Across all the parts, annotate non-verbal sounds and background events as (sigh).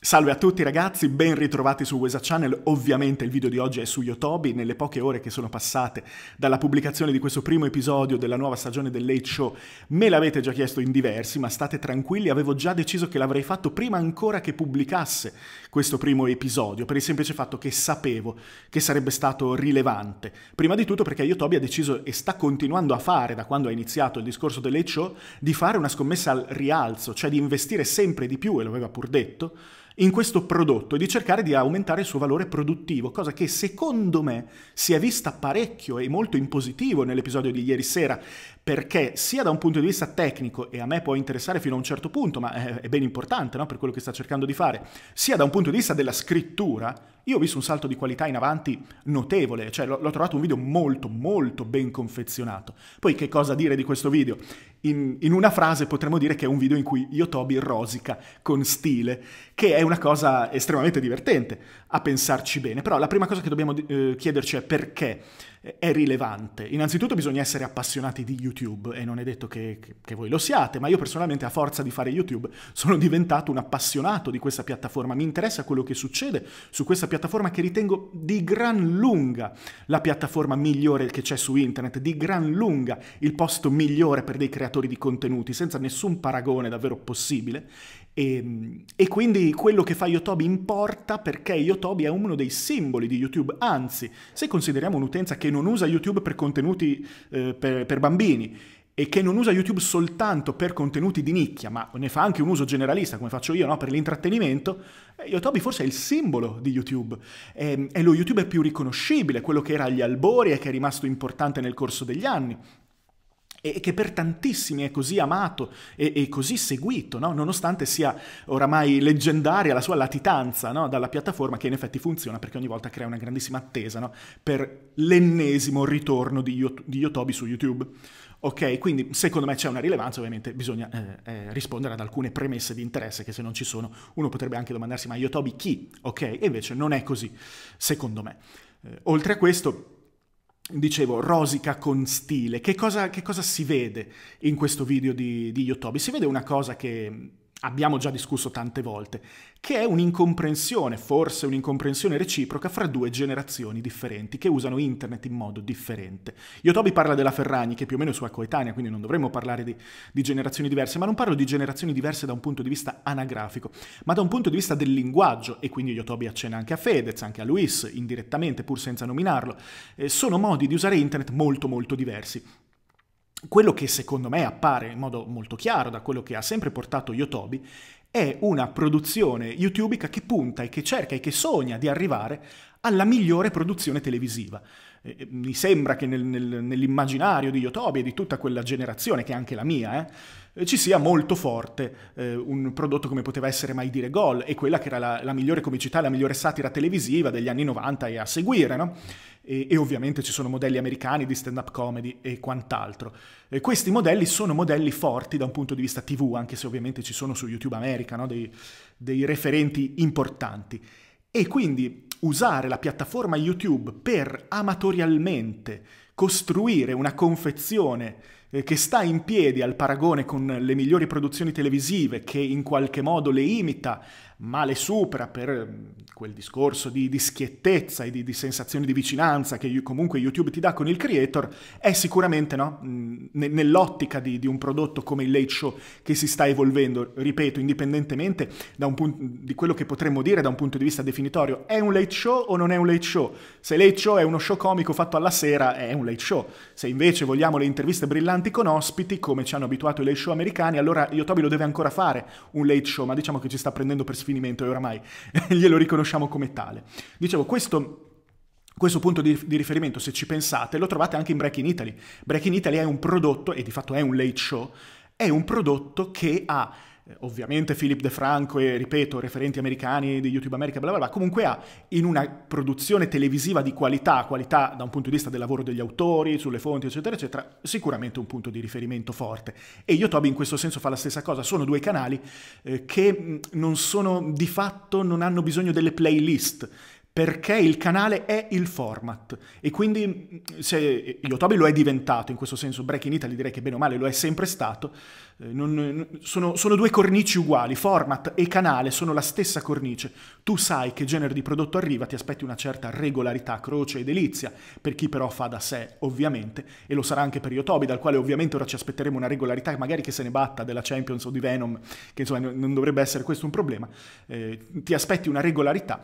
Salve a tutti ragazzi, ben ritrovati su Wesa Channel. Ovviamente il video di oggi è su Yotobi. Nelle poche ore che sono passate dalla pubblicazione di questo primo episodio della nuova stagione del Late Show, me l'avete già chiesto in diversi, ma state tranquilli, avevo già deciso che l'avrei fatto prima ancora che pubblicasse questo primo episodio, per il semplice fatto che sapevo che sarebbe stato rilevante. Prima di tutto perché Yotobi ha deciso e sta continuando a fare, da quando ha iniziato il discorso del Late Show, di fare una scommessa al rialzo, cioè di investire sempre di più, e lo aveva pur detto, in questo prodotto e di cercare di aumentare il suo valore produttivo, cosa che secondo me si è vista parecchio e molto in positivo nell'episodio di ieri sera, perché sia da un punto di vista tecnico, e a me può interessare fino a un certo punto, ma è, ben importante no, per quello che sta cercando di fare, sia da un punto di vista della scrittura, io ho visto un salto di qualità in avanti notevole, cioè l'ho, l'ho trovato un video molto molto ben confezionato. Poi che cosa dire di questo video? In, in, una frase potremmo dire che è un video in cui io Yotobi rosica con stile, che è una cosa estremamente divertente a pensarci bene, però la prima cosa che dobbiamo eh, chiederci è perché eh, è rilevante. Innanzitutto bisogna essere appassionati di YouTube e non è detto che, che, voi lo siate, ma io personalmente a forza di fare YouTube sono diventato un appassionato di questa piattaforma, mi interessa quello che succede su questa piattaforma che ritengo di gran lunga la piattaforma migliore che c'è su internet, di gran lunga il posto migliore per dei creatori di contenuti, senza nessun paragone davvero possibile e, ehm, e, quindi quello che fa Yotobi importa perché Yotobi è uno dei simboli di YouTube, anzi se consideriamo un'utenza che non usa YouTube per contenuti eh, per, per bambini e che non usa YouTube soltanto per contenuti di nicchia, ma ne fa anche un uso generalista, come faccio io, no? per l'intrattenimento, eh, Yotobi forse è il simbolo di YouTube. È, ehm, e lo YouTube più riconoscibile, quello che era agli albori e che è rimasto importante nel corso degli anni e che per tantissimi è così amato e, e così seguito, no? nonostante sia oramai leggendaria la sua latitanza no? dalla piattaforma che in effetti funziona perché ogni volta crea una grandissima attesa no? per l'ennesimo ritorno di, Yot- di Yotobi su YouTube. Ok, quindi secondo me c'è una rilevanza, ovviamente bisogna eh, eh, rispondere ad alcune premesse di interesse che se non ci sono uno potrebbe anche domandarsi ma Yotobi chi? Ok, e invece non è così, secondo me. Eh, oltre a questo dicevo, rosica con stile. Che cosa, che cosa, si vede in questo video di, di Yotobi? Si vede una cosa che abbiamo già discusso tante volte, che è un'incomprensione, forse un'incomprensione reciproca fra due generazioni differenti che usano internet in modo differente. Io Yotobi parla della Ferragni, che più o meno è sua coetanea, quindi non dovremmo parlare di, di, generazioni diverse, ma non parlo di generazioni diverse da un punto di vista anagrafico, ma da un punto di vista del linguaggio, e quindi io Yotobi accenna anche a Fedez, anche a Luis, indirettamente, pur senza nominarlo. Eh, sono modi di usare internet molto molto diversi quello che secondo me appare in modo molto chiaro da quello che ha sempre portato Yotobi è una produzione youtubica che punta e che cerca e che sogna di arrivare alla migliore produzione televisiva. Eh, eh, mi sembra che nel, nel, nell'immaginario di Yotobi e di tutta quella generazione, che è anche la mia, eh, eh, ci sia molto forte eh, un prodotto come poteva essere Mai dire Gol e quella che era la, la migliore comicità, la migliore satira televisiva degli anni 90 e a seguire, no? E, e, ovviamente ci sono modelli americani di stand-up comedy e quant'altro. E questi modelli sono modelli forti da un punto di vista TV, anche se ovviamente ci sono su YouTube America no? dei, dei referenti importanti. E quindi usare la piattaforma YouTube per amatorialmente costruire una confezione eh, che sta in piedi al paragone con le migliori produzioni televisive, che in qualche modo le imita, ma le supera per mm, quel discorso di, di schiettezza e di, di sensazione di vicinanza che comunque YouTube ti dà con il creator, è sicuramente no, mm, nell'ottica di, di, un prodotto come il Late Show che si sta evolvendo, ripeto, indipendentemente di quello che potremmo dire da un punto di vista definitorio, è un Late Show o non è un Late Show? Se Late Show è uno show comico fatto alla sera, è un Late Show. Se invece vogliamo le interviste brillanti, interessanti con ospiti, come ci hanno abituato i late show americani. Allora io Toby lo deve ancora fare un late show, ma diciamo che ci sta prendendo per sfinimento e oramai (laughs) glielo riconosciamo come tale. Dicevo, questo questo punto di, di, riferimento, se ci pensate, lo trovate anche in Breaking Italy. Breaking Italy è un prodotto, e di fatto è un late show, è un prodotto che ha eh, ovviamente Philip DeFranco e, ripeto, referenti americani di YouTube America, bla bla bla, comunque ha in una produzione televisiva di qualità, qualità da un punto di vista del lavoro degli autori, sulle fonti, eccetera, eccetera, sicuramente un punto di riferimento forte. E YouTube in questo senso fa la stessa cosa, sono due canali eh, che non sono di fatto, non hanno bisogno delle playlist, perché il canale è il format e quindi mm, se Yotobi lo è diventato, in questo senso Break in Italy direi che bene o male lo è sempre stato, eh, non, sono, sono due cornici uguali, format e canale sono la stessa cornice, tu sai che genere di prodotto arriva, ti aspetti una certa regolarità, croce e delizia, per chi però fa da sé ovviamente, e lo sarà anche per Yotobi, dal quale ovviamente ora ci aspetteremo una regolarità magari che se ne batta della Champions o di Venom, che insomma non dovrebbe essere questo un problema, eh, ti aspetti una regolarità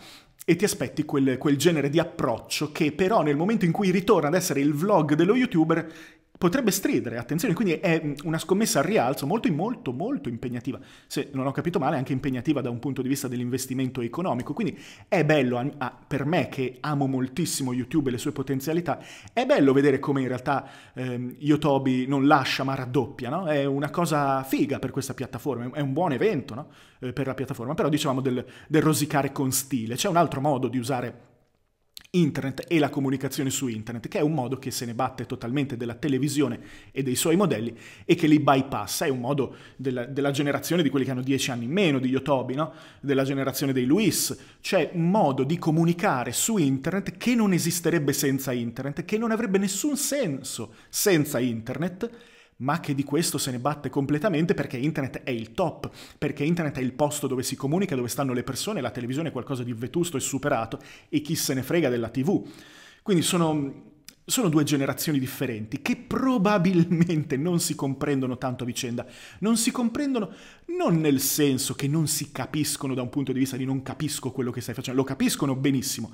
e ti aspetti quel, quel, genere di approccio che però nel momento in cui ritorna ad essere il vlog dello youtuber potrebbe stridere, attenzione, quindi è una scommessa al rialzo molto molto molto impegnativa, se non ho capito male anche impegnativa da un punto di vista dell'investimento economico, quindi è bello a, a, per me che amo moltissimo YouTube e le sue potenzialità, è bello vedere come in realtà ehm, Yotobi non lascia ma raddoppia, no? è una cosa figa per questa piattaforma, è un buon evento no? eh, per la piattaforma, però dicevamo del, del rosicare con stile, c'è un altro modo di usare internet e la comunicazione su internet, che è un modo che se ne batte totalmente della televisione e dei suoi modelli e che li bypassa, è un modo della, della generazione di quelli che hanno dieci anni in meno, di Yotobi, no? della generazione dei Luis, c'è un modo di comunicare su internet che non esisterebbe senza internet, che non avrebbe nessun senso senza internet ma che di questo se ne batte completamente perché internet è il top, perché internet è il posto dove si comunica, dove stanno le persone, la televisione è qualcosa di vetusto e superato e chi se ne frega della TV. Quindi sono, sono due generazioni differenti che probabilmente non si comprendono tanto a vicenda. Non si comprendono non nel senso che non si capiscono da un punto di vista di non capisco quello che stai facendo, lo capiscono benissimo,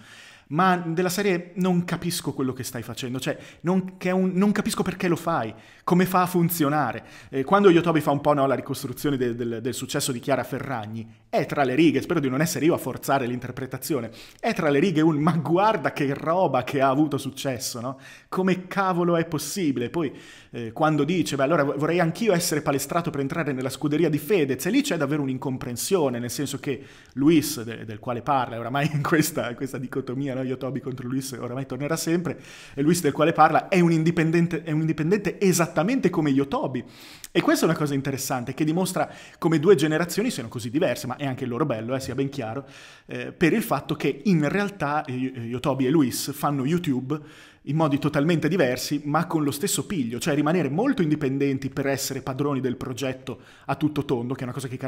ma della serie non capisco quello che stai facendo, cioè non, un, non capisco perché lo fai, come fa a funzionare. Eh, quando Yotobi fa un po' no, la ricostruzione de, de, del successo di Chiara Ferragni, è tra le righe, spero di non essere io a forzare l'interpretazione, è tra le righe un ma guarda che roba che ha avuto successo, no? Come cavolo è possibile? Poi eh, quando dice, beh allora vorrei anch'io essere palestrato per entrare nella scuderia di Fedez, e lì c'è davvero un'incomprensione, nel senso che Luis, de, del quale parla, oramai in questa, in questa dicotomia, no? Mariano eh, Yotobi contro Luis oramai tornerà sempre, e Luis del quale parla è un indipendente, è un indipendente esattamente come Yotobi. E questa è una cosa interessante che dimostra come due generazioni siano così diverse, ma è anche il loro bello, eh, sia ben chiaro, eh, per il fatto che in realtà eh, Yotobi e Luis fanno YouTube in modi totalmente diversi, ma con lo stesso piglio, cioè rimanere molto indipendenti per essere padroni del progetto a tutto tondo, che è una cosa che,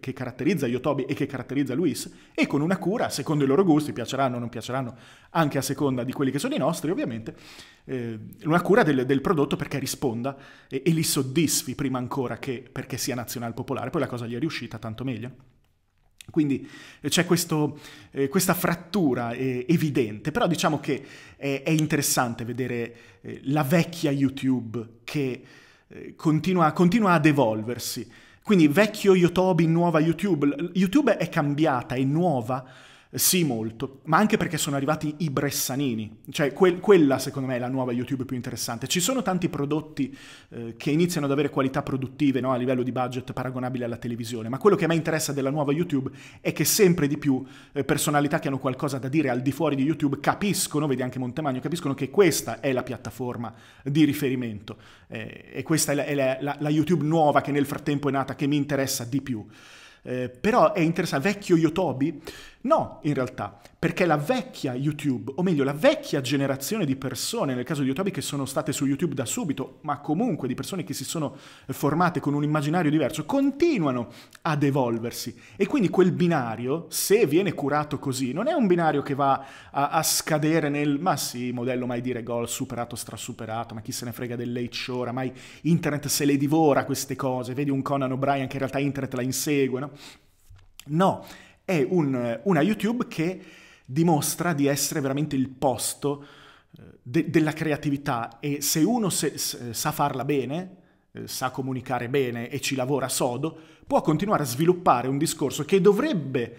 che caratterizza Yotobi e che caratterizza Luis, e con una cura, secondo i loro gusti, piaceranno o non piaceranno, anche a seconda di quelli che sono i nostri, ovviamente, eh, una cura del, del, prodotto perché risponda e, e li soddisfi prima ancora che perché sia nazionale popolare, poi la cosa gli è riuscita, tanto meglio. Quindi eh, c'è questo, eh, questa frattura eh, evidente, però diciamo che è, è interessante vedere eh, la vecchia YouTube che eh, continua, continua, ad evolversi. Quindi vecchio YouTube, nuova YouTube. YouTube è cambiata, è nuova, sì, molto, ma anche perché sono arrivati i Bressanini, cioè que quella secondo me è la nuova YouTube più interessante. Ci sono tanti prodotti eh, che iniziano ad avere qualità produttive no? a livello di budget paragonabile alla televisione, ma quello che a me interessa della nuova YouTube è che sempre di più eh, personalità che hanno qualcosa da dire al di fuori di YouTube capiscono, vedi anche Montemagno, capiscono che questa è la piattaforma di riferimento eh, e questa è, la, è la, la, la YouTube nuova che nel frattempo è nata, che mi interessa di più. Eh, però è interessante, vecchio Yotobi No, in realtà, perché la vecchia YouTube, o meglio la vecchia generazione di persone, nel caso di Yotabi che sono state su YouTube da subito, ma comunque di persone che si sono eh, formate con un immaginario diverso, continuano ad evolversi. E quindi quel binario, se viene curato così, non è un binario che va a, a scadere nel ma sì, modello mai dire gol, superato, strasuperato, ma chi se ne frega del late show, oramai internet se le divora queste cose, vedi un Conan O'Brien che in realtà internet la insegue, no? No, è un, eh, una YouTube che dimostra di essere veramente il posto eh, de- della creatività e se uno se- se- eh, sa farla bene, sa comunicare bene e ci lavora sodo, può continuare a sviluppare un discorso che dovrebbe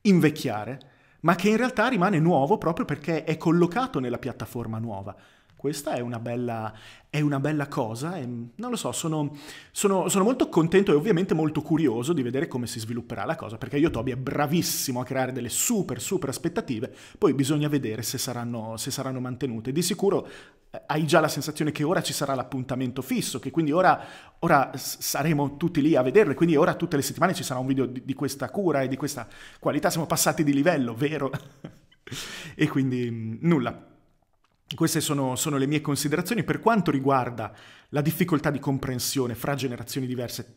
invecchiare, ma che in realtà rimane nuovo proprio perché è collocato nella piattaforma nuova. Questa è una bella, è una bella cosa e mm, non lo so, sono, sono, sono, molto contento e ovviamente molto curioso di vedere come si svilupperà la cosa, perché Yotobi è bravissimo a creare delle super, super aspettative, poi bisogna vedere se saranno, se saranno mantenute. Di sicuro eh, hai già la sensazione che ora ci sarà l'appuntamento fisso, che quindi ora, ora saremo tutti lì a vederlo, e quindi ora tutte le settimane ci sarà un video di, di, questa cura e di questa qualità, siamo passati di livello, vero? (laughs) e quindi mm, nulla. Queste sono, sono, le mie considerazioni per quanto riguarda la difficoltà di comprensione fra generazioni diverse,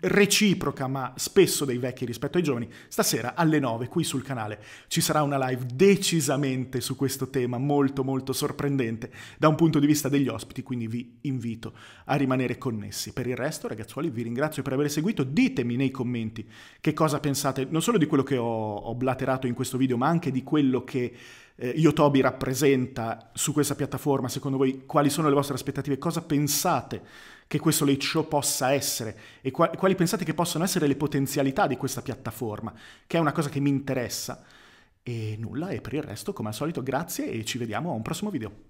reciproca ma spesso dei vecchi rispetto ai giovani. Stasera alle 9 qui sul canale ci sarà una live decisamente su questo tema, molto molto sorprendente da un punto di vista degli ospiti, quindi vi invito a rimanere connessi. Per il resto ragazzuoli vi ringrazio per aver seguito, ditemi nei commenti che cosa pensate non solo di quello che ho, ho blaterato in questo video ma anche di quello che eh, Yotobi rappresenta su questa piattaforma, secondo voi quali sono le vostre aspettative, cosa pensate che questo late show possa essere e quali, quali pensate che possano essere le potenzialità di questa piattaforma, che è una cosa che mi interessa. E nulla, e per il resto, come al solito, grazie e ci vediamo a un prossimo video.